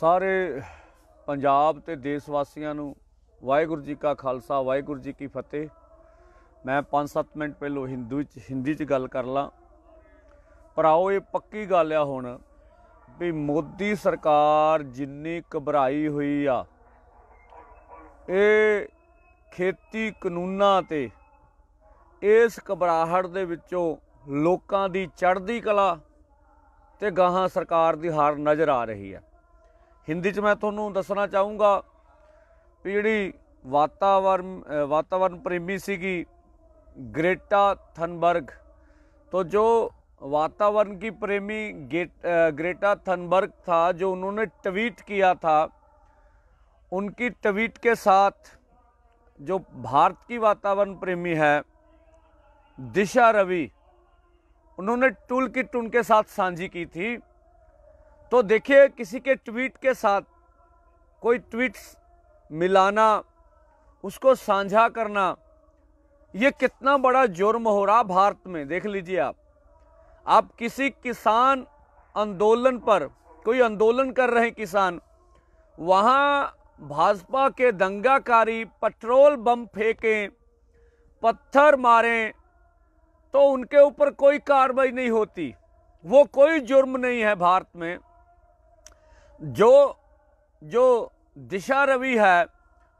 ਸਾਰੇ ਪੰਜਾਬ ਤੇ ਦੇਸ਼ ਵਾਸੀਆਂ ਨੂੰ ਵਾਹਿਗੁਰੂ ਜੀ ਕਾ ਖਾਲਸਾ ਵਾਹਿਗੁਰੂ ਜੀ ਕੀ ਫਤਿਹ ਮੈਂ 5-7 ਮਿੰਟ ਪਹਿਲੋ ਹਿੰਦੂ ਵਿੱਚ ਹਿੰਦੀ 'ਚ ਗੱਲ ਕਰ ਲਾਂ ਭਰਾਓ ਇਹ ਪੱਕੀ ਗੱਲ ਆ ਹੁਣ ਵੀ ਮੋਦੀ ਸਰਕਾਰ ਜਿੰਨੀ ਘਬਰਾਈ ਹੋਈ ਆ ਇਹ ਖੇਤੀ ਕਾਨੂੰਨਾਂ ਤੇ ਇਸ ਘਬਰਾਹਟ ਦੇ ਵਿੱਚੋਂ ਲੋਕਾਂ ਦੀ ਚੜ੍ਹਦੀ ਕਲਾ ਤੇ ਗਾਹਾਂ ਸਰਕਾਰ ਦੀ ਹਾਰ ਨਜ਼ਰ ਆ ਰਹੀ ਆ हिंदी मैं थोनों दसना चाहूँगा ਚਾਹੂੰਗਾ ਵੀ वातावरण वातावरण प्रेमी सी ग्रेटा थनबर्ग तो जो वातावरण की प्रेमी गेट ग्रेटा थनबर्ग था जो उन्होंने ट्वीट किया था उनकी ट्वीट के साथ जो भारत की वातावरण प्रेमी है दिशा रवि उन्होंने टूल किट उनके साथ साझी की थी तो देखिए किसी के ट्वीट के साथ कोई ट्वीट्स मिलाना उसको साझा करना ये कितना बड़ा जुर्म हो रहा भारत में देख लीजिए आप आप किसी किसान आंदोलन पर कोई आंदोलन कर रहे हैं किसान वहाँ भाजपा के दंगाकारी पेट्रोल बम फेंकें पत्थर मारें तो उनके ऊपर कोई कार्रवाई नहीं होती वो कोई जुर्म नहीं है भारत में जो जो दिशा रवि है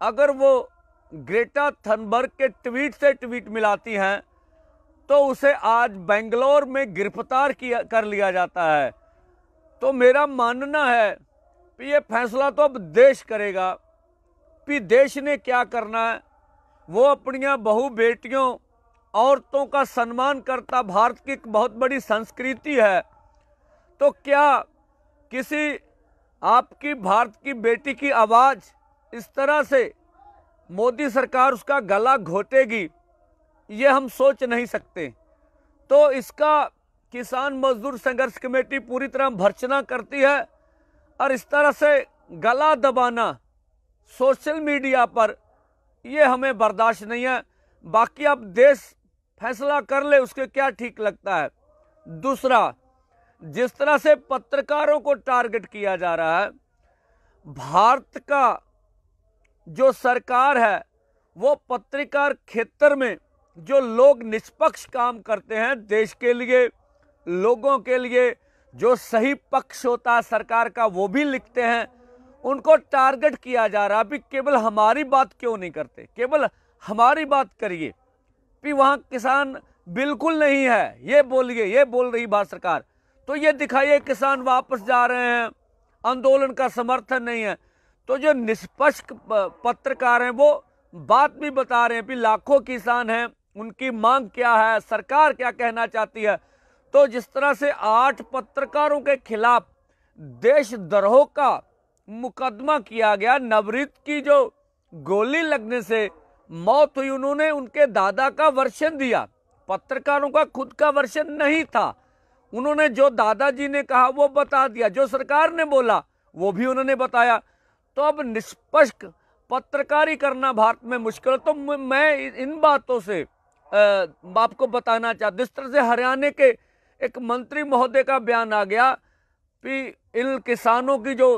अगर वो ग्रेटा थनबर्ग के ट्वीट से ट्वीट मिलाती हैं तो उसे आज बेंगलोर में गिरफ्तार किया कर लिया जाता है तो मेरा मानना है कि ये फैसला तो अब देश करेगा कि देश ने क्या करना है वो अपनियाँ बहु बेटियों औरतों का सम्मान करता भारत की एक बहुत बड़ी संस्कृति है तो क्या किसी आपकी भारत की बेटी की आवाज़ इस तरह से मोदी सरकार उसका गला घोटेगी ये हम सोच नहीं सकते तो इसका किसान मजदूर संघर्ष कमेटी पूरी तरह भर्सना करती है और इस तरह से गला दबाना सोशल मीडिया पर ये हमें बर्दाश्त नहीं है बाकी अब देश फैसला कर ले उसके क्या ठीक लगता है दूसरा जिस तरह से पत्रकारों को टारगेट किया जा रहा है भारत का जो सरकार है वो पत्रकार क्षेत्र में जो लोग निष्पक्ष काम करते हैं देश के लिए लोगों के लिए जो सही पक्ष होता है सरकार का वो भी लिखते हैं उनको टारगेट किया जा रहा है अभी केवल हमारी बात क्यों नहीं करते केवल हमारी बात करिए भी वहाँ किसान बिल्कुल नहीं है ये बोलिए ये बोल रही भारत सरकार तो ये दिखाइए किसान वापस जा रहे हैं आंदोलन का समर्थन नहीं है तो जो निष्पक्ष पत्रकार हैं वो बात भी बता रहे हैं कि लाखों किसान हैं उनकी मांग क्या है सरकार क्या कहना चाहती है तो जिस तरह से आठ पत्रकारों के खिलाफ देशद्रोह का मुकदमा किया गया नवरीत की जो गोली लगने से मौत हुई उन्होंने उनके दादा का वर्षन दिया पत्रकारों का खुद का वर्षन नहीं था उन्होंने जो दादाजी ने कहा वो बता दिया जो सरकार ने बोला वो भी उन्होंने बताया तो अब निष्पक्ष पत्रकारी करना भारत में मुश्किल तो मैं इन बातों से आपको बताना चाहता जिस तरह से हरियाणा के एक मंत्री महोदय का बयान आ गया कि इन किसानों की जो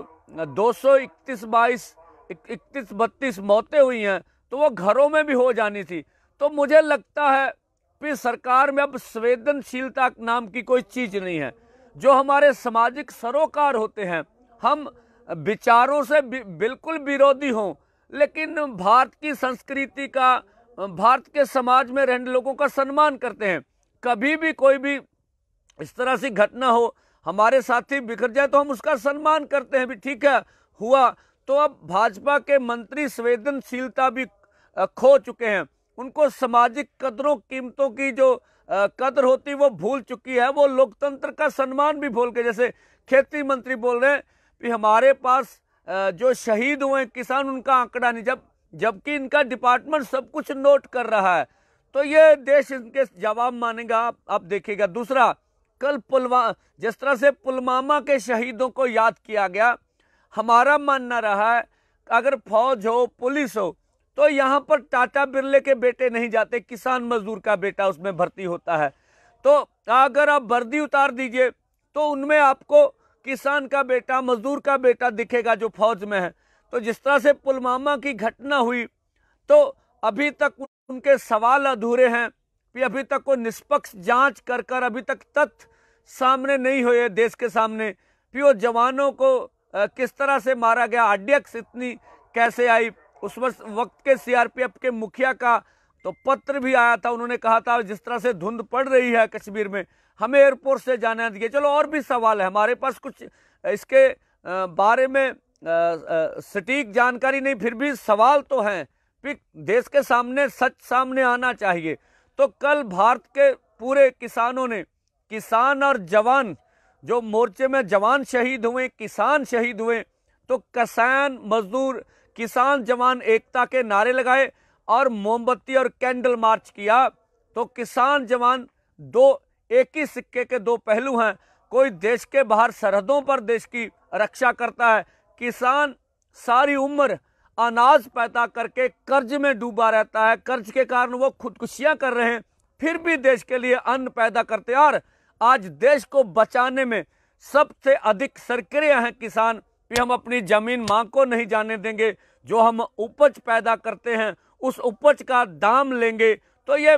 दो सौ इकतीस बाईस इकतीस बत्तीस मौतें हुई हैं तो वो घरों में भी हो जानी थी तो मुझे लगता है पे सरकार में अब संवेदनशीलता नाम की कोई चीज़ नहीं है जो हमारे सामाजिक सरोकार होते हैं हम विचारों से बिल्कुल विरोधी हों लेकिन भारत की संस्कृति का भारत के समाज में रहने लोगों का सम्मान करते हैं कभी भी कोई भी इस तरह से घटना हो हमारे साथी बिखर जाए तो हम उसका सम्मान करते हैं भी ठीक है हुआ तो अब भाजपा के मंत्री संवेदनशीलता भी खो चुके हैं उनको सामाजिक कदरों कीमतों की जो कदर होती वो भूल चुकी है वो लोकतंत्र का सम्मान भी भूल के जैसे खेती मंत्री बोल रहे हैं कि हमारे पास जो शहीद हुए किसान उनका आंकड़ा नहीं जब जबकि इनका डिपार्टमेंट सब कुछ नोट कर रहा है तो ये देश इनके जवाब मानेगा आप, आप देखिएगा दूसरा कल पुलवा जिस तरह से पुलवामा के शहीदों को याद किया गया हमारा मानना रहा है अगर फौज हो पुलिस हो तो यहाँ पर टाटा बिरले के बेटे नहीं जाते किसान मजदूर का बेटा उसमें भर्ती होता है तो अगर आप वर्दी उतार दीजिए तो उनमें आपको किसान का बेटा मजदूर का बेटा दिखेगा जो फौज में है तो जिस तरह से पुलवामा की घटना हुई तो अभी तक उनके सवाल अधूरे हैं कि अभी तक वो निष्पक्ष जांच कर कर अभी तक तथ्य सामने नहीं हुए देश के सामने कि वो जवानों को किस तरह से मारा गया अड्यक्ष इतनी कैसे आई उस वक्त के सीआरपीएफ के मुखिया का तो पत्र भी आया था उन्होंने कहा था जिस तरह से धुंध पड़ रही है कश्मीर में हमें एयरपोर्ट से जाने दिए चलो और भी सवाल है हमारे पास कुछ इसके बारे में सटीक जानकारी नहीं फिर भी सवाल तो हैं देश के सामने सच सामने आना चाहिए तो कल भारत के पूरे किसानों ने किसान और जवान जो मोर्चे में जवान शहीद हुए किसान शहीद हुए तो किसान मजदूर किसान जवान एकता के नारे लगाए और मोमबत्ती और कैंडल मार्च किया तो किसान जवान दो एक ही सिक्के के दो पहलू हैं कोई देश के बाहर सरहदों पर देश की रक्षा करता है किसान सारी उम्र अनाज पैदा करके कर्ज में डूबा रहता है कर्ज के कारण वो खुदकुशियां कर रहे हैं फिर भी देश के लिए अन्न पैदा करते और आज देश को बचाने में सबसे अधिक सक्रिय हैं किसान कि हम अपनी जमीन माँ को नहीं जाने देंगे जो हम उपज पैदा करते हैं उस उपज का दाम लेंगे तो ये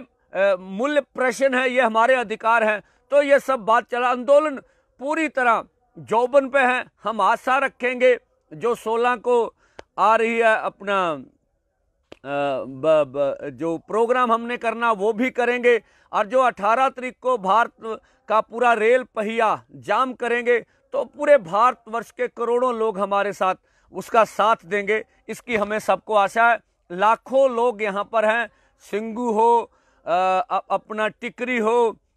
मूल्य प्रश्न है ये हमारे अधिकार हैं तो ये सब बात चला आंदोलन पूरी तरह जौबन पे है हम आशा रखेंगे जो सोलह को आ रही है अपना ब, ब, जो प्रोग्राम हमने करना वो भी करेंगे और जो 18 तरीक को भारत का पूरा रेल पहिया जाम करेंगे तो पूरे भारतवर्ष के करोड़ों लोग हमारे साथ उसका साथ देंगे इसकी हमें सबको आशा है लाखों लोग यहाँ पर हैं सिंगू हो आ, अपना टिकरी हो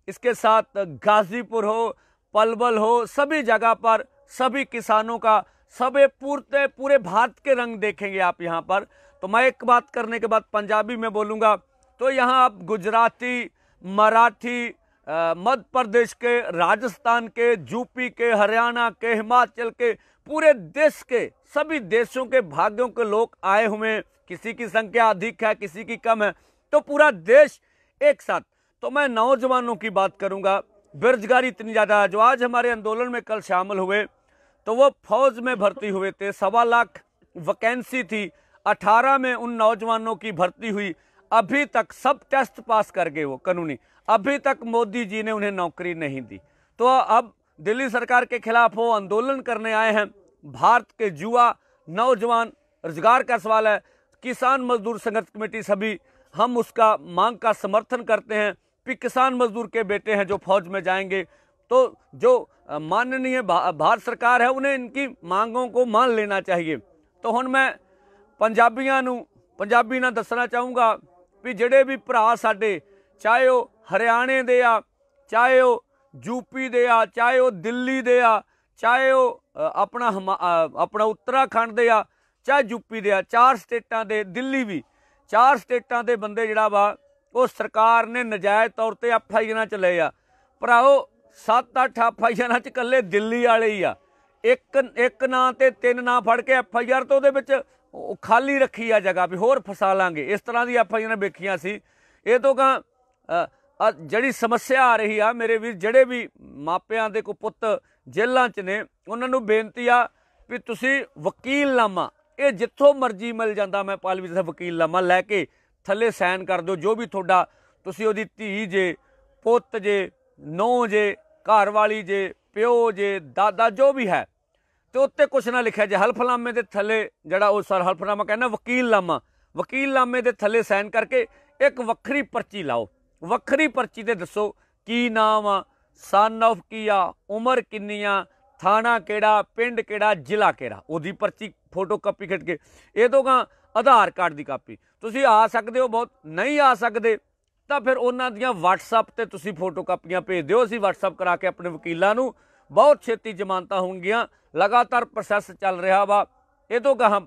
इसके साथ गाजीपुर हो पलवल हो सभी जगह पर सभी किसानों का सभी पूरे पूरे भारत के रंग देखेंगे आप यहाँ पर तो मैं एक बात करने के बाद पंजाबी में बोलूँगा तो यहाँ आप गुजराती मराठी मध्य प्रदेश के राजस्थान के यूपी के हरियाणा के हिमाचल के पूरे देश के सभी देशों के भाग्यों के लोग आए हुए किसी की संख्या अधिक है किसी की कम है तो पूरा देश एक साथ तो मैं नौजवानों की बात करूंगा बेरोजगारी इतनी ज़्यादा है जो आज हमारे आंदोलन में कल शामिल हुए तो वो फौज में भर्ती हुए थे सवा लाख वैकेंसी थी अठारह में उन नौजवानों की भर्ती हुई अभी तक सब टेस्ट पास कर गए वो कानूनी अभी तक मोदी जी ने उन्हें नौकरी नहीं दी तो अब दिल्ली सरकार के खिलाफ वो आंदोलन करने आए हैं भारत के युवा नौजवान रोजगार का सवाल है किसान मजदूर संघर्ष कमेटी सभी हम उसका मांग का समर्थन करते हैं कि किसान मजदूर के बेटे हैं जो फौज में जाएंगे तो जो माननीय भारत सरकार है उन्हें इनकी मांगों को मान लेना चाहिए तो हम मैं पंजाबियों पंजाबी ना दसना चाहूँगा कि ਵੀ भी भरा साढ़े ਚਾਹੇ ਉਹ ਹਰਿਆਣੇ ਦੇ ਆ ਚਾਹੇ ਉਹ ਯੂਪੀ ਦੇ ਆ ਚਾਹੇ ਉਹ ਦਿੱਲੀ ਦੇ ਆ ਚਾਹੇ ਉਹ ਆਪਣਾ ਆਪਣਾ ਉੱਤਰਾਖੰਡ ਦੇ ਆ ਚਾਹੇ ਯੂਪੀ ਦੇ ਆ ਚਾਰ ਸਟੇਟਾਂ ਦੇ ਦਿੱਲੀ ਵੀ ਚਾਰ ਸਟੇਟਾਂ ਦੇ ਬੰਦੇ ਜਿਹੜਾ ਵਾ ਉਹ ਸਰਕਾਰ ਨੇ ਨਜਾਇਜ਼ ਤੌਰ ਤੇ ਐਫਆਈਆਰਾਂ ਚ ਲਏ ਆ ਭਰਾਓ 7-8 ਐਫਆਈਆਰਾਂ ਚ ਇਕੱਲੇ ਦਿੱਲੀ ਵਾਲੇ ਹੀ ਆ ਇੱਕ ਇੱਕ ਨਾਂ ਤੇ ਤਿੰਨ ਨਾਂ ਫੜ ਕੇ ਐਫਆਈਆਰ ਤੋਂ ਉਹਦੇ ਵਿੱਚ ਖਾਲੀ ਰੱਖੀ ਆ ਜਗ੍ਹਾ ਵੀ ਹੋਰ ਫਸਾ ਲਾਂਗੇ ਇਸ ਤਰ੍ਹਾਂ ਦੀ ਐਫਆਈਆਰਾਂ ਵੇਖੀਆਂ ਸੀ ਇਹ ਤੋਂ ਕਾਂ ਜਿਹੜੀ ਸਮੱਸਿਆ ਆ ਰਹੀ ਆ ਮੇਰੇ ਵੀਰ ਜਿਹੜੇ ਵੀ ਮਾਪਿਆਂ ਦੇ ਕੋ ਪੁੱਤ ਜੇਲ੍ਹਾਂ 'ਚ ਨੇ ਉਹਨਾਂ ਨੂੰ ਬੇਨਤੀ ਆ ਵੀ ਤੁਸੀਂ ਵਕੀਲਨਾਮਾ ਇਹ ਜਿੱਥੋਂ ਮਰਜ਼ੀ ਮਿਲ ਜਾਂਦਾ ਮੈਂ ਪਾਲਵੀ ਦਾ ਵਕੀਲਨਾਮਾ ਲੈ ਕੇ ਥੱਲੇ ਸਾਈਨ ਕਰ ਦਿਓ ਜੋ ਵੀ ਤੁਹਾਡਾ ਤੁਸੀਂ ਉਹਦੀ ਧੀ ਜੇ ਪੁੱਤ ਜੇ ਨੌ ਜੇ ਘਰ ਵਾਲੀ ਜੇ ਪਿਓ ਜੇ ਦਾਦਾ ਜੋ ਵੀ ਹੈ ਤੇ ਉੱਤੇ ਕੁਛ ਨਾ ਲਿਖਿਆ ਜੇ ਹਲਫਨਾਮੇ ਦੇ ਥੱਲੇ ਜਿਹੜਾ ਉਹ ਸਰ ਹਲਫਨਾਮਾ ਕਹਿੰਦਾ ਵਕੀਲਨਾਮਾ ਵਕੀਲਨਾਮੇ ਦੇ ਥੱਲੇ ਸਾਈਨ ਕਰਕੇ ਇੱਕ ਵੱਖਰੀ ਪਰਚੀ ਲਾਓ ਵੱਖਰੀ ਪਰਚੀ ਤੇ ਦੱਸੋ ਕੀ ਨਾਮ ਆ ਸਨ ਆਫ ਕੀ ਆ ਉਮਰ ਕਿੰਨੀ ਆ ਥਾਣਾ ਕਿਹੜਾ ਪਿੰਡ ਕਿਹੜਾ ਜ਼ਿਲ੍ਹਾ ਕਿਹੜਾ ਉਹਦੀ ਪਰਚੀ ਫੋਟੋ ਕਾਪੀ ਖਿੱਚ ਕੇ ਇਹ ਤੋਂ ਗਾ ਆਧਾਰ ਕਾਰਡ ਦੀ ਕਾਪੀ ਤੁਸੀਂ ਆ ਸਕਦੇ ਹੋ ਬਹੁਤ ਨਹੀਂ ਆ ਸਕਦੇ ਤਾਂ ਫਿਰ ਉਹਨਾਂ ਦੀਆਂ WhatsApp ਤੇ ਤੁਸੀਂ ਫੋਟੋ ਕਾਪੀਆਂ ਭੇਜ ਦਿਓ ਅਸੀਂ WhatsApp ਕਰਾ ਕੇ ਆਪਣੇ ਵਕੀਲਾਂ ਨੂੰ ਬਹੁਤ ਛੇਤੀ ਜ਼ਮਾਨਤਾਂ ਹੋਣਗੀਆਂ ਲਗਾਤਾਰ ਪ੍ਰੋਸੈਸ ਚੱਲ ਰਿਹਾ ਵਾ ਇਹ ਤੋਂ ਗਾ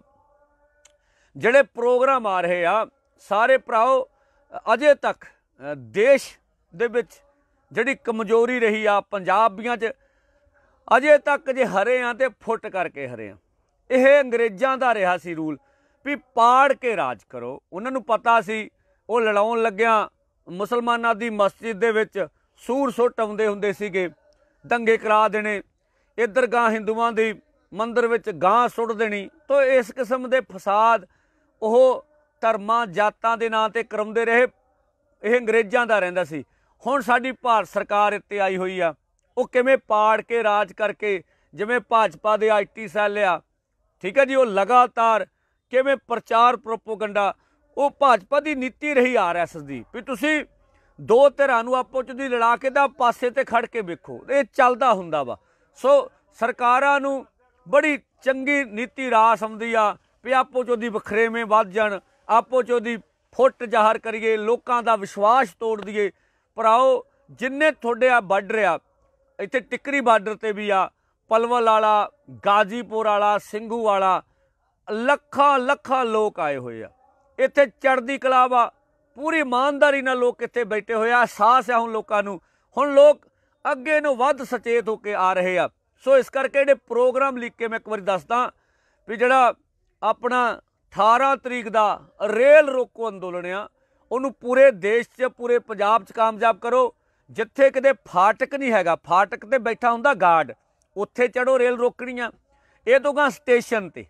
ਜਿਹੜੇ ਪ੍ਰੋਗਰਾਮ ਆ ਰਹੇ ਆ ਸਾਰੇ ਭਰਾਓ ਅਜੇ ਤੱਕ ਦੇਸ਼ ਦੇ ਵਿੱਚ ਜਿਹੜੀ ਕਮਜ਼ੋਰੀ ਰਹੀ ਆ ਪੰਜਾਬੀਆਂ 'ਚ ਅਜੇ ਤੱਕ ਜੇ ਹਰੇ ਆ ਤੇ ਫੁੱਟ ਕਰਕੇ ਹਰੇ ਆ ਇਹ ਅੰਗਰੇਜ਼ਾਂ ਦਾ ਰਿਹਾ ਸੀ ਰੂਲ ਵੀ ਪਾੜ ਕੇ ਰਾਜ ਕਰੋ ਉਹਨਾਂ ਨੂੰ ਪਤਾ ਸੀ ਉਹ ਲੜਾਉਣ ਲੱਗਿਆਂ ਮੁਸਲਮਾਨਾਂ ਦੀ ਮਸਜਿਦ ਦੇ ਵਿੱਚ ਸੂਰ ਸੁੱਟ ਆਉਂਦੇ ਹੁੰਦੇ ਸੀਗੇ ਦੰਗੇ ਕਰਾ ਦੇਣੇ ਇਧਰ ਗਾਂ ਹਿੰਦੂਆਂ ਦੀ ਮੰਦਰ ਵਿੱਚ ਗਾਂ ਸੁੱਟ ਦੇਣੀ ਤੋਂ ਇਸ ਕਿਸਮ ਦੇ ਫਸਾਦ ਉਹ ਧਰਮਾਂ ਜਾਤਾਂ ਦੇ ਨਾਂ ਤੇ ਕਰਾਉਂਦੇ ਰਹੇ ਇਹ ਅੰਗਰੇਜ਼ਾਂ ਦਾ ਰਹਿੰਦਾ ਸੀ ਹੁਣ ਸਾਡੀ ਭਾਰਤ ਸਰਕਾਰ ਇੱਥੇ ਆਈ ਹੋਈ ਆ ਉਹ ਕਿਵੇਂ ਪਾੜ ਕੇ ਰਾਜ ਕਰਕੇ ਜਿਵੇਂ ਭਾਜਪਾ ਦੇ ਆਈਟੀ ਸੈੱਲ ਆ ਠੀਕ ਹੈ ਜੀ ਉਹ ਲਗਾਤਾਰ ਕਿਵੇਂ ਪ੍ਰਚਾਰ ਪ੍ਰੋਪਗੈਂਡਾ ਉਹ ਭਾਜਪਾ ਦੀ ਨੀਤੀ ਰਹੀ ਆਰਐਸਐਸ ਦੀ ਵੀ ਤੁਸੀਂ ਦੋ ਧਿਰਾਂ ਨੂੰ ਆਪੋ ਚ ਦੀ ਲੜਾ ਕੇ ਦਾ ਪਾਸੇ ਤੇ ਖੜ ਕੇ ਵੇਖੋ ਇਹ ਚੱਲਦਾ ਹੁੰਦਾ ਵਾ ਸੋ ਸਰਕਾਰਾਂ ਨੂੰ ਬੜੀ ਚੰਗੀ ਨੀਤੀ ਰਾਸ ਆਉਂਦੀ ਆ ਵੀ ਆਪੋ ਚੋ ਦੀ ਵਖਰੇਵੇਂ ਵੱਧ ਜਾਣ ਆਪੋ ਚੋ ਦੀ ਫੁੱਟ ਜ਼ਾਹਰ ਕਰੀਏ ਲੋਕਾਂ ਦਾ ਵਿਸ਼ਵਾਸ ਤੋੜ ਦਈਏ ਭਰਾਓ ਜਿੰਨੇ ਤੁਹਾਡੇ ਆ ਬਾਰਡਰ ਰਿਆ ਇੱਥੇ ਟਿੱਕਰੀ ਬਾਰਡਰ ਤੇ ਵੀ ਆ ਪਲਵਲ ਵਾਲਾ ਗਾਜ਼ੀਪੁਰ ਵਾਲਾ ਸਿੰਘੂ ਵਾਲਾ ਲੱਖਾਂ ਲੱਖਾਂ ਲੋਕ ਆਏ ਹੋਏ ਆ ਇੱਥੇ ਚੜਦੀ ਕਲਾ ਵਾ ਪੂਰੀ ਇਮਾਨਦਾਰੀ ਨਾਲ ਲੋਕ ਇੱਥੇ ਬੈਠੇ ਹੋਏ ਆ ਅਹਿਸਾਸ ਆ ਹੁਣ ਲੋਕਾਂ ਨੂੰ ਹੁਣ ਲੋਕ ਅੱਗੇ ਨੂੰ ਵੱਧ ਸਚੇਤ ਹੋ ਕੇ ਆ ਰਹੇ ਆ ਸੋ ਇਸ ਕਰਕੇ ਜਿਹੜੇ ਪ੍ਰੋਗਰਾਮ ਲਿਖ ਕੇ ਮੈਂ ਇੱਕ ਵਾਰੀ ਦੱਸਦਾ ਵੀ ਜਿਹੜਾ ਆਪਣਾ 18 ਤਰੀਕ ਦਾ ਰੇਲ ਰੋਕੋ ਅੰਦੋਲਨ ਆ ਉਹਨੂੰ ਪੂਰੇ ਦੇਸ਼ 'ਚ ਪੂਰੇ ਪੰਜਾਬ 'ਚ ਕਾਮਯਾਬ ਕਰੋ ਜਿੱਥੇ ਕਿਤੇ ਫਾਟਕ ਨਹੀਂ ਹੈਗਾ ਫਾਟਕ ਤੇ ਬੈਠਾ ਹੁੰਦਾ ਗਾਰਡ ਉੱਥੇ ਚੜੋ ਰੇਲ ਰੋਕਣੀ ਆ ਇਹ ਤੋਂ ਗਾਂ ਸਟੇਸ਼ਨ ਤੇ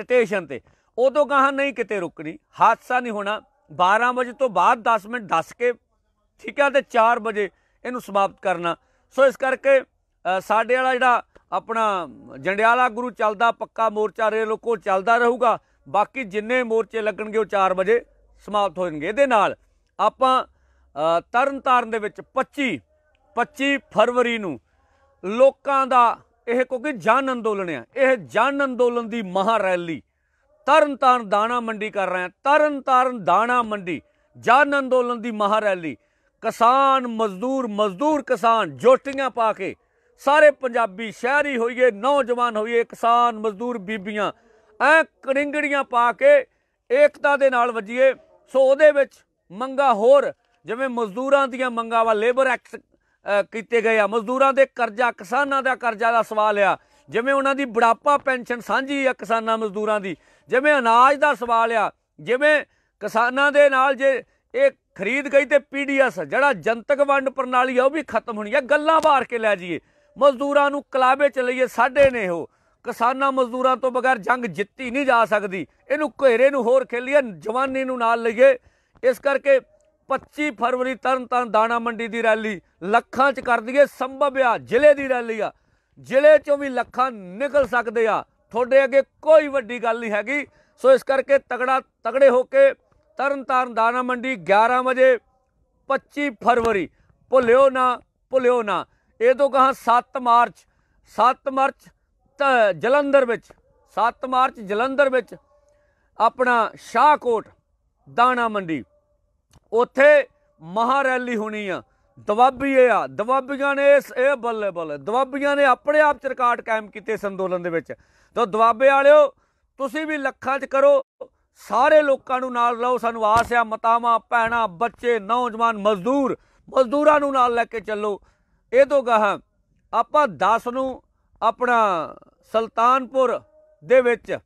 ਸਟੇਸ਼ਨ ਤੇ ਉਹ ਤੋਂ ਗਾਂ ਨਹੀਂ ਕਿਤੇ ਰੁਕਣੀ ਹਾਦਸਾ ਨਹੀਂ ਹੋਣਾ 12 ਵਜੇ ਤੋਂ ਬਾਅਦ 10 ਮਿੰਟ ਦੱਸ ਕੇ ਠੀਕ ਆ ਤੇ 4 ਵਜੇ ਇਹਨੂੰ ਸਮਾਪਤ ਕਰਨਾ ਸੋ ਇਸ ਕਰਕੇ ਸਾਡੇ ਵਾਲਾ ਜਿਹੜਾ ਆਪਣਾ ਜੰਡਿਆਲਾ ਗੁਰੂ ਚੱਲਦਾ ਪੱਕਾ ਮੋਰਚਾ ਰੇਲ ਲੋਕੋ ਚੱਲਦਾ ਰਹੂਗਾ ਬਾਕੀ ਜਿੰਨੇ ਮੋਰਚੇ ਲੱਗਣਗੇ ਉਹ 4 ਵਜੇ ਸਮਾਪਤ ਹੋ ਜਾਣਗੇ ਇਹਦੇ ਨਾਲ ਆਪਾਂ ਤਰਨਤਾਰਨ ਦੇ ਵਿੱਚ 25 25 ਫਰਵਰੀ ਨੂੰ ਲੋਕਾਂ ਦਾ ਇਹ ਕਿਉਂਕਿ ਜਨ ਅੰਦੋਲਨ ਆ ਇਹ ਜਨ ਅੰਦੋਲਨ ਦੀ ਮਹਾ ਰੈਲੀ ਤਰਨਤਾਰਨ ਦਾਣਾ ਮੰਡੀ ਕਰ ਰਹੇ ਆ ਤਰਨਤਾਰਨ ਦਾਣਾ ਮੰਡੀ ਜਨ ਅੰਦੋਲਨ ਦੀ ਮਹਾ ਰੈਲੀ ਕਿਸਾਨ ਮਜ਼ਦੂਰ ਮਜ਼ਦੂਰ ਕਿਸਾਨ ਜੋਟੀਆਂ ਪਾ ਕੇ ਸਾਰੇ ਪੰਜਾਬੀ ਸ਼ਹਿਰੀ ਹੋਈਏ ਨੌਜਵਾਨ ਹੋਈਏ ਕਿਸਾਨ ਮਜ਼ਦੂਰ ਬੀਬੀਆਂ ਐ ਕਰਿੰਗੜੀਆਂ ਪਾ ਕੇ ਏਕਤਾ ਦੇ ਨਾਲ ਵਜੀਏ ਸੋ ਉਹਦੇ ਵਿੱਚ ਮੰਗਾ ਹੋਰ ਜਿਵੇਂ ਮਜ਼ਦੂਰਾਂ ਦੀਆਂ ਮੰਗਾਂ ਵਾ ਲੇਬਰ ਐਕਟ ਕੀਤੇ ਗਏ ਆ ਮਜ਼ਦੂਰਾਂ ਦੇ ਕਰਜ਼ਾ ਕਿਸਾਨਾਂ ਦਾ ਕਰਜ਼ਾ ਦਾ ਸਵਾਲ ਆ ਜਿਵੇਂ ਉਹਨਾਂ ਦੀ ਬੁਢਾਪਾ ਪੈਨਸ਼ਨ ਸਾਂਝੀ ਆ ਕਿਸਾਨਾਂ ਮਜ਼ਦੂਰਾਂ ਦੀ ਜਿਵੇਂ ਅਨਾਜ ਦਾ ਸਵਾਲ ਆ ਜਿਵੇਂ ਕਿਸਾਨਾਂ ਦੇ ਨਾਲ ਜੇ ਇਹ ਖਰੀਦ ਗਈ ਤੇ ਪੀਡੀਐਸ ਜਿਹੜਾ ਜਨਤਕ ਵੰਡ ਪ੍ਰਣਾਲੀ ਆ ਉਹ ਵੀ ਖਤਮ ਹੋਣੀ ਆ ਗੱਲਾਂ ਬਾਹਰ ਕੇ ਲੈ ਜਾਈਏ ਮਜ਼ਦੂਰਾਂ ਨੂੰ ਕਲਾਵੇ ਚ ਲਈਏ ਸਾਡੇ ਨੇ ਉਹ ਕਿਸਾਨਾਂ ਮਜ਼ਦੂਰਾਂ ਤੋਂ ਬਗੈਰ ਜੰਗ ਜਿੱਤੀ ਨਹੀਂ ਜਾ ਸਕਦੀ ਇਹਨੂੰ ਘੇਰੇ ਨੂੰ ਹੋਰ ਖੇਲੀਏ ਜਵਾਨੀ ਨੂੰ ਨਾਲ ਲਈਏ ਇਸ ਕਰਕੇ 25 ਫਰਵਰੀ ਤਰਨਤਾਰਨ ਦਾਣਾ ਮੰਡੀ ਦੀ ਰੈਲੀ ਲੱਖਾਂ ਚ ਕਰ ਦਈਏ ਸੰਭਵ ਆ ਜ਼ਿਲ੍ਹੇ ਦੀ ਰੈਲੀ ਆ ਜ਼ਿਲ੍ਹੇ ਚੋਂ ਵੀ ਲੱਖਾਂ ਨਿਕਲ ਸਕਦੇ ਆ ਤੁਹਾਡੇ ਅੱਗੇ ਕੋਈ ਵੱਡੀ ਗੱਲ ਨਹੀਂ ਹੈਗੀ ਸੋ ਇਸ ਕਰਕੇ ਤਗੜਾ ਤਗੜੇ ਹੋ ਕੇ ਤਰਨਤਾਰਨ ਦਾਣਾ ਮੰਡੀ 11 ਵਜੇ 25 ਫਰਵਰੀ ਭੁੱਲਿਓ ਨਾ ਭੁੱਲਿਓ ਨਾ ਇਹ ਤੋਂ ਕਹਾ 7 ਮਾਰਚ 7 ਮਾਰਚ ਜਲੰਧਰ ਵਿੱਚ 7 ਮਾਰਚ ਜਲੰਧਰ ਵਿੱਚ ਆਪਣਾ ਸ਼ਾਹਕੋਟ ਦਾਣਾ ਮੰਡੀ ਉੱਥੇ ਮਹਾ ਰੈਲੀ ਹੋਣੀ ਆ ਦਵਾਬੀਏ ਆ ਦਵਾਬੀਆਂ ਨੇ ਇਸ ਇਹ ਬੱਲੇ ਬੱਲੇ ਦਵਾਬੀਆਂ ਨੇ ਆਪਣੇ ਆਪ ਚ ਰਿਕਾਰਡ ਕਾਇਮ ਕੀਤੇ ਇਸ ਅੰਦੋਲਨ ਦੇ ਵਿੱਚ ਤਾਂ ਦਵਾਬੇ ਵਾਲਿਓ ਤੁਸੀਂ ਵੀ ਲੱਖਾਂ ਚ ਕਰੋ ਸਾਰੇ ਲੋਕਾਂ ਨੂੰ ਨਾਲ ਲਓ ਸਾਨੂੰ ਆਸ ਆ ਮਤਾਵਾ ਭੈਣਾ ਬੱਚੇ ਨੌਜਵਾਨ ਮਜ਼ਦੂਰ ਮਜ਼ਦੂਰਾਂ ਨੂੰ ਨਾਲ ਲੈ ਕੇ ਚੱਲੋ ਇਹ ਤੋਂ ਗਾਹਾਂ ਆਪਾਂ 10 ਨੂੰ ਆਪਣਾ ਸੁਲਤਾਨਪੁਰ ਦੇ ਵਿੱਚ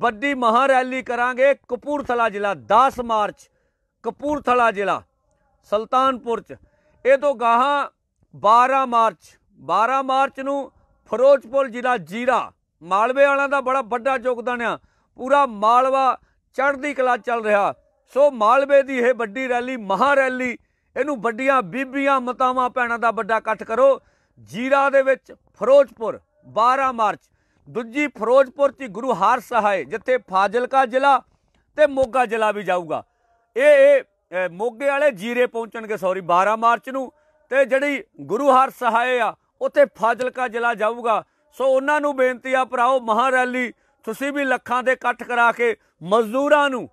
ਵੱਡੀ ਮਹਾ ਰੈਲੀ ਕਰਾਂਗੇ ਕਪੂਰਥਲਾ ਜ਼ਿਲ੍ਹਾ 10 ਮਾਰਚ ਕਪੂਰਥਲਾ ਜ਼ਿਲ੍ਹਾ ਸੁਲਤਾਨਪੁਰ ਚ ਇਹ ਤੋਂ ਗਾਹਾਂ 12 ਮਾਰਚ 12 ਮਾਰਚ ਨੂੰ ਫਿਰੋਜ਼ਪੁਰ ਜ਼ਿਲ੍ਹਾ ਜੀਰਾ ਮਾਲਵੇ ਵਾਲਾਂ ਦਾ ਬੜਾ ਵੱਡਾ ਯੋਗਦਾਨ ਆ ਪੂਰਾ ਮਾਲਵਾ ਚੜ੍ਹਦੀ ਕਲਾ ਚੱਲ ਰਿਹਾ ਸੋ ਮਾਲਵੇ ਦੀ ਇਹ ਵੱਡੀ ਰੈਲੀ ਮਹਾ ਰੈਲੀ ਇਹਨੂੰ ਵੱਡੀਆਂ ਬੀਬੀਆਂ ਮਤਾਵਾਂ ਪੈਣਾ ਦਾ ਵੱਡਾ ਇਕੱਠ ਕਰੋ ਜੀਰਾ ਦੇ ਵਿੱਚ ਫਿਰੋਜ਼ਪੁਰ 12 ਮਾਰਚ ਦੂਜੀ ਫਿਰੋਜ਼ਪੁਰ ਦੀ ਗੁਰੂ ਹਰ ਸਹਾਇ ਜਿੱਥੇ ਫਾਜ਼ਿਲਕਾ ਜ਼ਿਲ੍ਹਾ ਤੇ ਮੋਗਾ ਜ਼ਿਲ੍ਹਾ ਵੀ ਜਾਊਗਾ ਇਹ ਇਹ ਮੋਗੇ ਵਾਲੇ ਜੀਰੇ ਪਹੁੰਚਣਗੇ ਸੌਰੀ 12 ਮਾਰਚ ਨੂੰ ਤੇ ਜਿਹੜੀ ਗੁਰੂ ਹਰ ਸਹਾਇ ਆ ਉੱਥੇ ਫਾਜ਼ਿਲਕਾ ਜ਼ਿਲ੍ਹਾ ਜਾਊਗਾ ਸੋ ਉਹਨਾਂ ਨੂੰ ਬੇਨਤੀ ਆ ਭਰਾਓ ਮਹਾ ਰੈਲੀ ਤੁਸੀਂ ਵੀ ਲੱਖਾਂ ਦੇ ਇਕੱਠ ਕਰਾ ਕੇ ਮਜ਼ਦੂਰਾਂ ਨੂੰ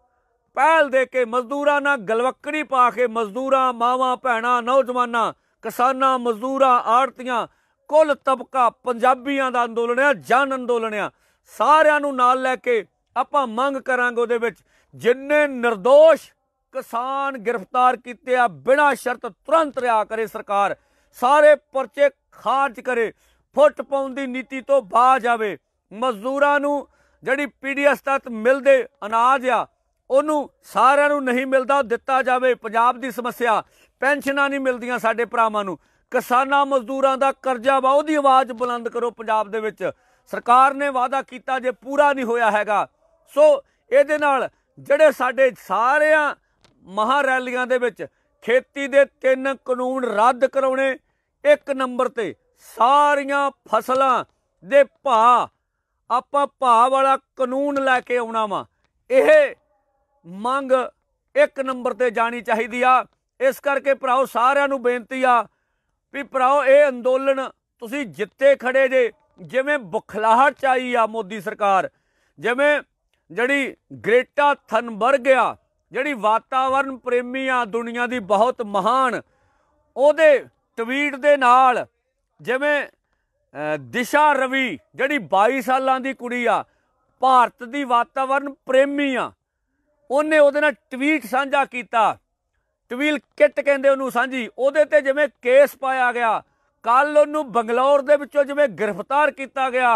ਪਹਿਲ ਦੇ ਕੇ ਮਜ਼ਦੂਰਾਂ ਨਾਲ ਗਲਵੱਕੜੀ ਪਾ ਕੇ ਮਜ਼ਦੂਰਾਂ ਮਾਵਾਂ ਭੈਣਾਂ ਨੌਜਵਾਨਾਂ ਕਿਸਾਨਾਂ ਮਜ਼ਦੂਰਾਂ ਆੜਤੀਆਂ ਕੁੱਲ ਤਬਕਾ ਪੰਜਾਬੀਆਂ ਦਾ ਅੰਦੋਲਨ ਹੈ ਜਨ ਅੰਦੋਲਨ ਹੈ ਸਾਰਿਆਂ ਨੂੰ ਨਾਲ ਲੈ ਕੇ ਆਪਾਂ ਮੰਗ ਕਰਾਂਗੇ ਉਹਦੇ ਵਿੱਚ ਜਿੰਨੇ નિર્ਦੋਸ਼ ਕਿਸਾਨ ਗ੍ਰਿਫਤਾਰ ਕੀਤੇ ਆ ਬਿਨਾਂ ਸ਼ਰਤ ਤੁਰੰਤ ਰਿਹਾ ਕਰੇ ਸਰਕਾਰ ਸਾਰੇ ਪਰਚੇ ਖਾਰਜ ਕਰੇ ਫੁੱਟ ਪਾਉਣ ਦੀ ਨੀਤੀ ਤੋਂ ਬਾਹਰ ਜਾਵੇ ਮਜ਼ਦੂਰਾਂ ਨੂੰ ਜਿਹੜੀ ਪੀਡੀਐਸ ਤੱਕ ਮਿਲਦੇ ਅਨਾਜ ਆ ਉਹਨੂੰ ਸਾਰਿਆਂ ਨੂੰ ਨਹੀਂ ਮਿਲਦਾ ਦਿੱਤਾ ਜਾਵੇ ਪੰਜਾਬ ਦੀ ਸਮੱਸਿਆ ਪੈਨਸ਼ਨਾਂ ਨਹੀਂ ਮਿਲਦੀਆਂ ਸਾਡੇ ਭਰਾਵਾਂ ਨੂੰ ਕਿਸਾਨਾਂ ਮਜ਼ਦੂਰਾਂ ਦਾ ਕਰਜ਼ਾ ਵਾ ਉਹਦੀ ਆਵਾਜ਼ ਬੁਲੰਦ ਕਰੋ ਪੰਜਾਬ ਦੇ ਵਿੱਚ ਸਰਕਾਰ ਨੇ ਵਾਅਦਾ ਕੀਤਾ ਜੇ ਪੂਰਾ ਨਹੀਂ ਹੋਇਆ ਹੈਗਾ ਸੋ ਇਹਦੇ ਨਾਲ ਜਿਹੜੇ ਸਾਡੇ ਸਾਰਿਆਂ ਮਹਾ ਰੈਲੀਆਂ ਦੇ ਵਿੱਚ ਖੇਤੀ ਦੇ ਤਿੰਨ ਕਾਨੂੰਨ ਰੱਦ ਕਰਾਉਣੇ ਇੱਕ ਨੰਬਰ ਤੇ ਸਾਰੀਆਂ ਫਸਲਾਂ ਦੇ ਭਾਅ ਆਪਾਂ ਭਾਅ ਵਾਲਾ ਕਾਨੂੰਨ ਲੈ ਕੇ ਆਉਣਾ ਵਾ ਇਹ ਮੰਗ ਇੱਕ ਨੰਬਰ ਤੇ ਜਾਣੀ ਚਾਹੀਦੀ ਆ ਇਸ ਕਰਕੇ ਭਰਾਓ ਸਾਰਿਆਂ ਨੂੰ ਬੇਨਤੀ ਆ ਵੀ ਭਰਾਓ ਇਹ ਅੰਦੋਲਨ ਤੁਸੀਂ ਜਿੱਤੇ ਖੜੇ ਜੇ ਜਿਵੇਂ ਬੁਖਲਾਹਟ ਚਾਈ ਆ ਮੋਦੀ ਸਰਕਾਰ ਜਿਵੇਂ ਜਿਹੜੀ ਗ੍ਰੇਟਾ ਥਨਬਰਗ ਆ ਜਿਹੜੀ ਵਾਤਾਵਰਨ ਪ੍ਰੇਮੀ ਆ ਦੁਨੀਆ ਦੀ ਬਹੁਤ ਮਹਾਨ ਉਹਦੇ ਟਵੀਟ ਦੇ ਨਾਲ ਜਿਵੇਂ ਦਿਸ਼ਾ ਰਵੀ ਜਿਹੜੀ 22 ਸਾਲਾਂ ਦੀ ਕੁੜੀ ਆ ਭਾਰਤ ਦੀ ਵਾਤਾਵਰਨ ਪ੍ਰੇਮੀ ਆ ਉਹਨੇ ਉਹਦੇ ਨਾਲ ਟਵੀਟ ਸਾਂਝਾ ਕੀਤਾ ਟਵੀਲ ਕਿੱਟ ਕਹਿੰਦੇ ਉਹਨੂੰ ਸਾਂਝੀ ਉਹਦੇ ਤੇ ਜਿਵੇਂ ਕੇਸ ਪਾਇਆ ਗਿਆ ਕੱਲ ਉਹਨੂੰ ਬੰਗਲੌਰ ਦੇ ਵਿੱਚੋਂ ਜਿਵੇਂ ਗ੍ਰਿਫਤਾਰ ਕੀਤਾ ਗਿਆ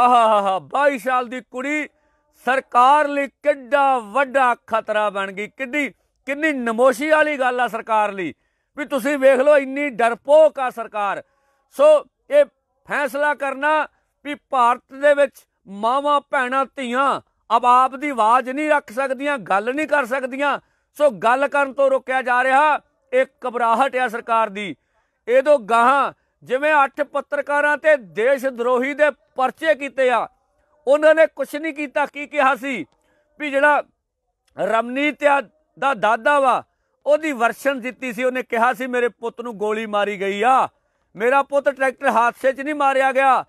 ਆਹਾਹਾ 22 ਸਾਲ ਦੀ ਕੁੜੀ ਸਰਕਾਰ ਲਈ ਕਿੱਡਾ ਵੱਡਾ ਖਤਰਾ ਬਣ ਗਈ ਕਿੱਡੀ ਕਿੰਨੀ ਨਮੋਸ਼ੀ ਵਾਲੀ ਗੱਲ ਆ ਸਰਕਾਰ ਲਈ ਵੀ ਤੁਸੀਂ ਵੇਖ ਲਓ ਇੰਨੀ ਡਰਪੋਕ ਆ ਸਰਕਾਰ ਸੋ ਇਹ ਫੈਸਲਾ ਕਰਨਾ ਵੀ ਭਾਰਤ ਦੇ ਵਿੱਚ ਮਾਵਾਂ ਭੈਣਾਂ ਧੀਆਂ ਆਪ ਆਪ ਦੀ ਆਵਾਜ਼ ਨਹੀਂ ਰੱਖ ਸਕਦੀਆਂ ਗੱਲ ਨਹੀਂ ਕਰ ਸਕਦੀਆਂ ਸੋ ਗੱਲ ਕਰਨ ਤੋਂ ਰੋਕਿਆ ਜਾ ਰਿਹਾ ਇੱਕ ਕਬਰਾਹਟ ਹੈ ਸਰਕਾਰ ਦੀ ਇਹਦੋਂ ਗਾਹਾਂ ਜਿਵੇਂ ਅੱਠ ਪੱਤਰਕਾਰਾਂ ਤੇ ਦੇਸ਼ ਦਰੋਹੀ ਦੇ ਪਰਚੇ ਕੀਤੇ ਆ ਉਹਨਾਂ ਨੇ ਕੁਝ ਨਹੀਂ ਕੀਤਾ ਕੀ ਕਿਹਾ ਸੀ ਵੀ ਜਿਹੜਾ ਰਮਨੀਤ ਦਾ ਦਾਦਾ ਵਾ ਉਹਦੀ ਵਰਸ਼ਨ ਦਿੱਤੀ ਸੀ ਉਹਨੇ ਕਿਹਾ ਸੀ ਮੇਰੇ ਪੁੱਤ ਨੂੰ ਗੋਲੀ ਮਾਰੀ ਗਈ ਆ ਮੇਰਾ ਪੁੱਤ ਟਰੈਕਟਰ ਹਾਦਸੇ 'ਚ ਨਹੀਂ ਮਾਰਿਆ ਗਿਆ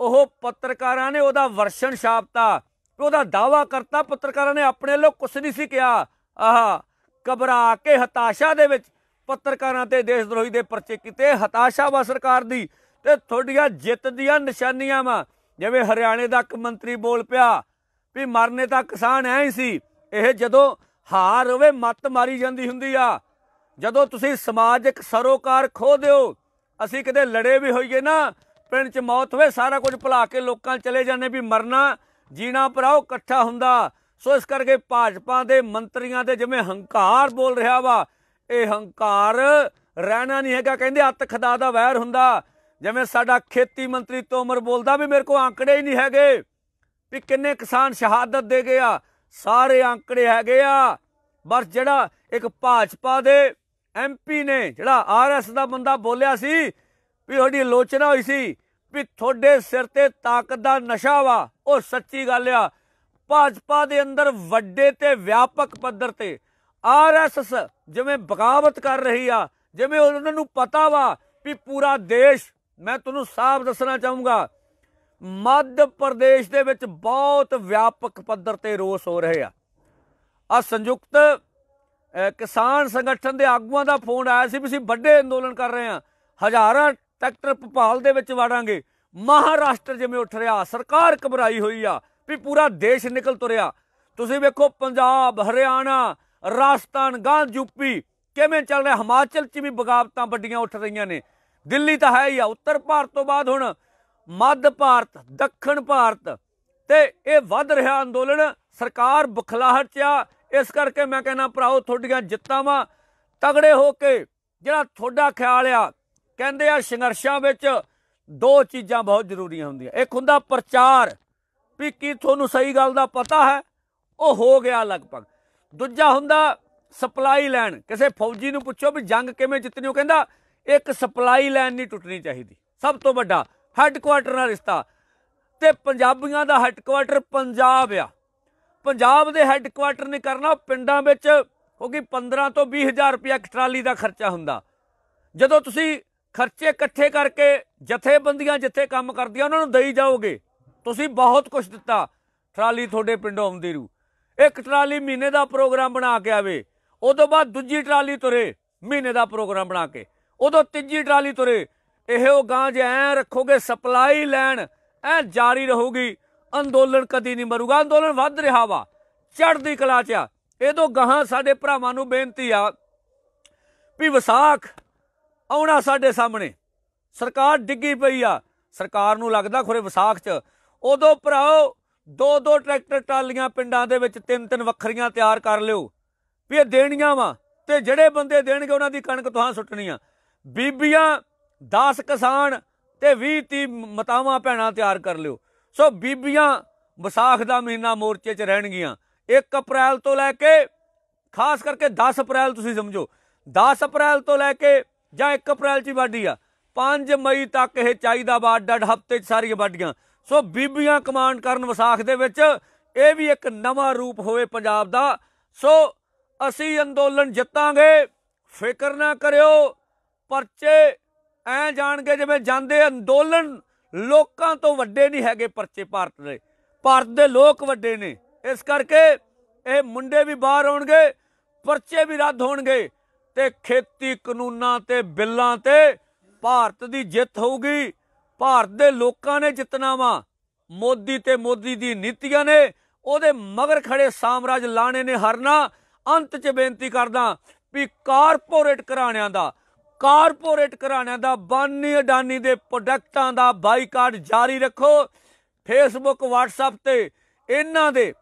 ਉਹ ਪੱਤਰਕਾਰਾਂ ਨੇ ਉਹਦਾ ਵਰਸ਼ਨ ਛਾਪਤਾ ਉਹਦਾ ਦਾਵਾ ਕਰਤਾ ਪੱਤਰਕਾਰਾਂ ਨੇ ਆਪਣੇ ਲੋਕ ਕੁਛ ਨਹੀਂ ਸੀ ਕਿਹਾ ਆਹਾ ਘਬਰਾ ਕੇ ਹਤਾਸ਼ਾ ਦੇ ਵਿੱਚ ਪੱਤਰਕਾਰਾਂ ਤੇ ਦਰੋਹੀ ਦੇ ਪਰਚੇ ਕੀਤੇ ਹਤਾਸ਼ਾ ਵਾ ਸਰਕਾਰ ਦੀ ਤੇ ਤੁਹਾਡੀਆਂ ਜਿੱਤ ਦੀਆਂ ਨਿਸ਼ਾਨੀਆਂ ਵਾ ਜਿਵੇਂ ਹਰਿਆਣੇ ਦਾ ਇੱਕ ਮੰਤਰੀ ਬੋਲ ਪਿਆ ਵੀ ਮਰਨੇ ਤਾਂ ਕਿਸਾਨ ਐ ਹੀ ਸੀ ਇਹ ਜਦੋਂ ਹਾਰ ਹੋਵੇ ਮੱਤ ਮਾਰੀ ਜਾਂਦੀ ਹੁੰਦੀ ਆ ਜਦੋਂ ਤੁਸੀਂ ਸਮਾਜਿਕ ਸਰੋਕਾਰ ਖੋ ਦਿਓ ਅਸੀਂ ਕਦੇ ਲੜੇ ਵੀ ਹੋਈਏ ਨਾ ਪਿੰਡ 'ਚ ਮੌਤ ਹੋਵੇ ਸਾਰਾ ਕੁਝ ਭੁਲਾ ਕੇ ਲੋਕਾਂ ਚਲੇ ਜਾਂਦੇ ਵੀ ਮਰਨਾ ਜੀਣਾ ਭਰਾਓ ਇਕੱਠਾ ਹੁੰਦਾ ਸੋ ਇਸ ਕਰਕੇ ਭਾਜਪਾ ਦੇ ਮੰਤਰੀਆਂ ਦੇ ਜਿਵੇਂ ਹੰਕਾਰ ਬੋਲ ਰਿਹਾ ਵਾ ਇਹ ਹੰਕਾਰ ਰਹਿਣਾ ਨਹੀਂ ਹੈਗਾ ਕਹਿੰਦੇ ਅੱਤ ਖਦਾ ਦਾ ਵੈਰ ਹੁੰਦਾ ਜਿਵੇਂ ਸਾਡਾ ਖੇਤੀ ਮੰਤਰੀ ਤੋਮਰ ਬੋਲਦਾ ਵੀ ਮੇਰੇ ਕੋਲ ਆંકੜੇ ਹੀ ਨਹੀਂ ਹੈਗੇ ਵੀ ਕਿੰਨੇ ਕਿਸਾਨ ਸ਼ਹਾਦਤ ਦੇ ਗਏ ਆ ਸਾਰੇ ਆંકੜੇ ਹੈਗੇ ਆ ਬਸ ਜਿਹੜਾ ਇੱਕ ਭਾਜਪਾ ਦੇ ਐਮਪੀ ਨੇ ਜਿਹੜਾ ਆਰਐਸ ਦਾ ਬੰਦਾ ਬੋਲਿਆ ਸੀ ਵੀ ਤੁਹਾਡੀ ਆਲੋਚਨਾ ਹੋਈ ਸੀ ਵੀ ਤੁਹਾਡੇ ਸਿਰ ਤੇ ਤਾਕਤ ਦਾ ਨਸ਼ਾ ਵਾ ਉਹ ਸੱਚੀ ਗੱਲ ਆ ਭਾਜਪਾ ਦੇ ਅੰਦਰ ਵੱਡੇ ਤੇ ਵਿਆਪਕ ਪੱਧਰ ਤੇ ਆਰਐਸਐਸ ਜਿਵੇਂ ਬਗਾਵਤ ਕਰ ਰਹੀ ਆ ਜਿਵੇਂ ਉਹਨਾਂ ਨੂੰ ਪਤਾ ਵਾ ਵੀ ਪੂਰਾ ਦੇਸ਼ ਮੈਂ ਤੁਹਾਨੂੰ ਸਾਫ਼ ਦੱਸਣਾ ਚਾਹੂੰਗਾ ਮੱਧ ਪ੍ਰਦੇਸ਼ ਦੇ ਵਿੱਚ ਬਹੁਤ ਵਿਆਪਕ ਪੱਧਰ ਤੇ ਰੋਸ ਹੋ ਰਹੇ ਆ ਆ ਸੰਯੁਕਤ ਕਿਸਾਨ ਸੰਗਠਨ ਦੇ ਆਗੂਆਂ ਦਾ ਫੋਨ ਆਇਆ ਸੀ ਵੀ ਅਸੀਂ ਵੱਡੇ ਅੰਦੋਲਨ ਕਰ ਰਹੇ ਆ ਹਜ਼ਾਰਾਂ ਟਰੈਕਟਰ ਭਪਾਲ ਦੇ ਵਿੱਚ ਵਾੜਾਂਗੇ ਮਹਾਰਾਸ਼ਟਰ ਜਿਵੇਂ ਉੱਠ ਰਿਹਾ ਸਰਕਾਰ ਘਬਰਾਈ ਹੋਈ ਆ ਵੀ ਪੂਰਾ ਦੇਸ਼ ਨਿਕਲ ਤੁਰਿਆ ਤੁਸੀਂ ਵੇਖੋ ਪੰਜਾਬ ਹਰਿਆਣਾ ਰਾਜਸਥਾਨ ਗਾਂਧ ਯੂਪੀ ਕਿਵੇਂ ਚੱਲ ਰਿਹਾ ਹਿਮਾਚਲ 'ਚ ਵੀ ਬਗਾਵਤਾਂ ਵੱਡੀਆਂ ਉੱਠ ਰਹੀਆਂ ਨੇ ਦਿੱਲੀ ਤਾਂ ਹੈ ਹੀ ਆ ਉੱਤਰ ਭਾਰਤ ਤੋਂ ਬਾਅਦ ਹੁਣ ਮੱਧ ਭਾਰਤ ਦੱਖਣ ਭਾਰਤ ਤੇ ਇਹ ਵੱਧ ਰਿਹਾ ਅੰਦੋਲਨ ਸਰਕਾਰ ਬਖਲਾਹਟ 'ਚ ਆ ਇਸ ਕਰਕੇ ਮੈਂ ਕਹਿੰਦਾ ਭਰਾਓ ਤੁਹਾਡੀਆਂ ਜਿੱਤਾਂ ਵਾ ਤਗੜੇ ਹੋ ਕੇ ਜਿਹੜਾ ਤੁਹਾਡਾ ਖਿਆਲ ਆ ਕਹਿੰਦੇ ਆ ਸੰਘਰਸ਼ਾਂ ਵਿੱਚ ਦੋ ਚੀਜ਼ਾਂ ਬਹੁਤ ਜ਼ਰੂਰੀਆਂ ਹੁੰਦੀਆਂ ਇੱਕ ਹੁੰਦਾ ਪ੍ਰਚਾਰ ਵੀ ਕੀ ਤੁਹਾਨੂੰ ਸਹੀ ਗੱਲ ਦਾ ਪਤਾ ਹੈ ਉਹ ਹੋ ਗਿਆ ਲਗਭਗ ਦੂਜਾ ਹੁੰਦਾ ਸਪਲਾਈ ਲਾਈਨ ਕਿਸੇ ਫੌਜੀ ਨੂੰ ਪੁੱਛੋ ਵੀ ਜੰਗ ਕਿਵੇਂ ਜਿੱਤਣੀ ਉਹ ਕਹਿੰਦਾ ਇੱਕ ਸਪਲਾਈ ਲਾਈਨ ਨਹੀਂ ਟੁੱਟਣੀ ਚਾਹੀਦੀ ਸਭ ਤੋਂ ਵੱਡਾ ਹੈੱਡਕੁਆਟਰ ਨਾਲ ਰਿਸ਼ਤਾ ਤੇ ਪੰਜਾਬੀਆਂ ਦਾ ਹੈੱਡਕੁਆਟਰ ਪੰਜਾਬ ਆ ਪੰਜਾਬ ਦੇ ਹੈੱਡਕੁਆਟਰ ਨੇ ਕਰਨਾ ਪਿੰਡਾਂ ਵਿੱਚ ਕਿਉਂਕਿ 15 ਤੋਂ 20000 ਰੁਪਏ ਇੱਕ ਟਰਾਲੀ ਦਾ ਖਰਚਾ ਹੁੰਦਾ ਜਦੋਂ ਤੁਸੀਂ ਖਰਚੇ ਇਕੱਠੇ ਕਰਕੇ ਜਥੇਬੰਦੀਆਂ ਜਿੱਥੇ ਕੰਮ ਕਰਦੀਆਂ ਉਹਨਾਂ ਨੂੰ ਦੇਈ ਜਾਓਗੇ ਤੁਸੀਂ ਬਹੁਤ ਕੁਝ ਦਿੱਤਾ ਟਰਾਲੀ ਤੁਹਾਡੇ ਪਿੰਡੋਂ ਆਉਂਦੀ ਰੂ ਇੱਕ ਟਰਾਲੀ ਮਹੀਨੇ ਦਾ ਪ੍ਰੋਗਰਾਮ ਬਣਾ ਕੇ ਆਵੇ ਉਦੋਂ ਬਾਅਦ ਦੂਜੀ ਟਰਾਲੀ ਤੁਰੇ ਮਹੀਨੇ ਦਾ ਪ੍ਰੋਗਰਾਮ ਬਣਾ ਕੇ ਉਦੋਂ ਤੀਜੀ ਟਰਾਲੀ ਤੁਰੇ ਇਹੋ ਗਾਂ ਜੇ ਐ ਰੱਖੋਗੇ ਸਪਲਾਈ ਲੈਣ ਐ ਜਾਰੀ ਰਹੂਗੀ ਅੰਦੋਲਨ ਕਦੀ ਨਹੀਂ ਮਰੂਗਾ ਅੰਦੋਲਨ ਵੱਧ ਰਿਹਾ ਵਾ ਚੜਦੀ ਕਲਾ ਚ ਆ ਇਹਦੋਂ ਗਾਂ ਸਾਡੇ ਭਰਾਵਾਂ ਨੂੰ ਬੇਨਤੀ ਆ ਵੀ ਵਿਸਾਖ ਆਉਣਾ ਸਾਡੇ ਸਾਹਮਣੇ ਸਰਕਾਰ ਡਿੱਗੀ ਪਈ ਆ ਸਰਕਾਰ ਨੂੰ ਲੱਗਦਾ ਖੁਰੇ ਵਿਸਾਖ 'ਚ ਉਦੋਂ ਭਰਾਓ ਦੋ ਦੋ ਟਰੈਕਟਰ ਟਾਲੀਆਂ ਪਿੰਡਾਂ ਦੇ ਵਿੱਚ ਤਿੰਨ ਤਿੰਨ ਵੱਖਰੀਆਂ ਤਿਆਰ ਕਰ ਲਿਓ ਵੀ ਇਹ ਦੇਣੀਆਂ ਵਾ ਤੇ ਜਿਹੜੇ ਬੰਦੇ ਦੇਣਗੇ ਉਹਨਾਂ ਦੀ ਕਣਕ ਤੁਹਾਂ ਸੁੱਟਣੀ ਆ ਬੀਬੀਆਂ 10 ਕਿਸਾਨ ਤੇ 20 30 ਮਤਾਵਾਂ ਭੈਣਾਂ ਤਿਆਰ ਕਰ ਲਿਓ ਸੋ ਬੀਬੀਆਂ ਵਿਸਾਖ ਦਾ ਮਹੀਨਾ ਮੋਰਚੇ 'ਚ ਰਹਿਣਗੀਆਂ 1 ਅਪ੍ਰੈਲ ਤੋਂ ਲੈ ਕੇ ਖਾਸ ਕਰਕੇ 10 ਅਪ੍ਰੈਲ ਤੁਸੀਂ ਸਮਝੋ 10 ਅਪ੍ਰੈਲ ਤੋਂ ਲੈ ਕੇ ਜਾਂ 1 ਅਪ੍ਰੈਲ 'ਚ ਵਾਢੀ ਆ 5 ਮਈ ਤੱਕ ਇਹ ਚਾਹੀਦਾ ਵਾ ਡੱਡ ਹਫਤੇ 'ਚ ਸਾਰੀਆਂ ਵਾਢੀਆਂ ਸੋ ਬੀਬੀਆਂ ਕਮਾਂਡ ਕਰਨ ਵਿਸਾਖ ਦੇ ਵਿੱਚ ਇਹ ਵੀ ਇੱਕ ਨਵਾਂ ਰੂਪ ਹੋਵੇ ਪੰਜਾਬ ਦਾ ਸੋ ਅਸੀਂ ਅੰਦੋਲਨ ਜਿੱਤਾਂਗੇ ਫਿਕਰ ਨਾ ਕਰਿਓ ਪਰਚੇ ਐ ਜਾਣਗੇ ਜਿਵੇਂ ਜਾਂਦੇ ਅੰਦੋਲਨ ਲੋਕਾਂ ਤੋਂ ਵੱਡੇ ਨਹੀਂ ਹੈਗੇ ਪਰਚੇ ਭਾਰਤ ਦੇ ਭਾਰਤ ਦੇ ਲੋਕ ਵੱਡੇ ਨੇ ਇਸ ਕਰਕੇ ਇਹ ਮੁੰਡੇ ਵੀ ਬਾਹਰ ਆਉਣਗੇ ਪਰਚੇ ਵੀ ਰੱਦ ਹੋਣਗੇ ਤੇ ਖੇਤੀ ਕਾਨੂੰਨਾਂ ਤੇ ਬਿੱਲਾਂ ਤੇ ਭਾਰਤ ਦੀ ਜਿੱਤ ਹੋਊਗੀ ਭਾਰਤ ਦੇ ਲੋਕਾਂ ਨੇ ਜਿੱਤਣਾ ਵਾ ਮੋਦੀ ਤੇ ਮੋਦੀ ਦੀ ਨੀਤੀਆਂ ਨੇ ਉਹਦੇ ਮਗਰ ਖੜੇ ਸਾਮਰਾਜ ਲਾਣੇ ਨੇ ਹਰਨਾ ਅੰਤ 'ਚ ਬੇਨਤੀ ਕਰਦਾ ਵੀ ਕਾਰਪੋਰੇਟ ਘਰਾਣਿਆਂ ਦਾ ਕਾਰਪੋਰੇਟ ਘਰਾਣਿਆਂ ਦਾ ਬਾਨੀ ਅਡਾਨੀ ਦੇ ਪ੍ਰੋਡਕਟਾਂ ਦਾ ਬਾਈਕਾਟ ਜਾਰੀ ਰੱਖੋ ਫੇਸਬੁੱਕ WhatsApp ਤੇ ਇਹਨਾਂ ਦੇ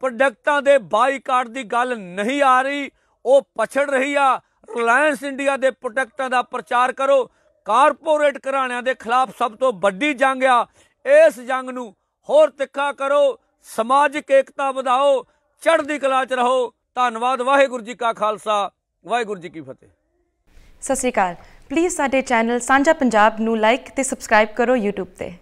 ਪ੍ਰੋਡਕਟਾਂ ਦੇ ਬਾਈਕਾਟ ਦੀ ਗੱਲ ਨਹੀਂ ਆ ਰਹੀ ਉਹ ਪਛੜ ਰਹੀ ਆ ਰਿਲਾਇੰਸ ਇੰਡੀਆ ਦੇ ਪ੍ਰੋਡਕਟਾਂ ਦਾ ਪ੍ਰਚਾਰ ਕਰੋ ਕਾਰਪੋਰੇਟ ਘਰਾਣਿਆਂ ਦੇ ਖਿਲਾਫ ਸਭ ਤੋਂ ਵੱਡੀ ਜੰਗ ਆ ਇਸ ਜੰਗ ਨੂੰ ਹੋਰ ਤਿੱਖਾ ਕਰੋ ਸਮਾਜਿਕ ਏਕਤਾ ਵਧਾਓ ਚੜ੍ਹਦੀ ਕਲਾ 'ਚ ਰਹੋ ਧੰਨਵਾਦ ਵਾਹਿਗੁਰੂ ਜੀ ਕਾ ਖਾਲਸਾ ਵਾਹਿਗੁਰੂ ਜੀ ਕੀ ਫਤਿਹ ਸਤਿ ਸ੍ਰੀ ਅਕਾਲ ਪਲੀਜ਼ ਸਾਡੇ ਚੈਨਲ ਸਾਂਝਾ ਪੰਜਾਬ ਨੂੰ ਲਾਈਕ ਤੇ ਸਬਸਕ੍ਰਾਈਬ ਕਰੋ YouTube ਤੇ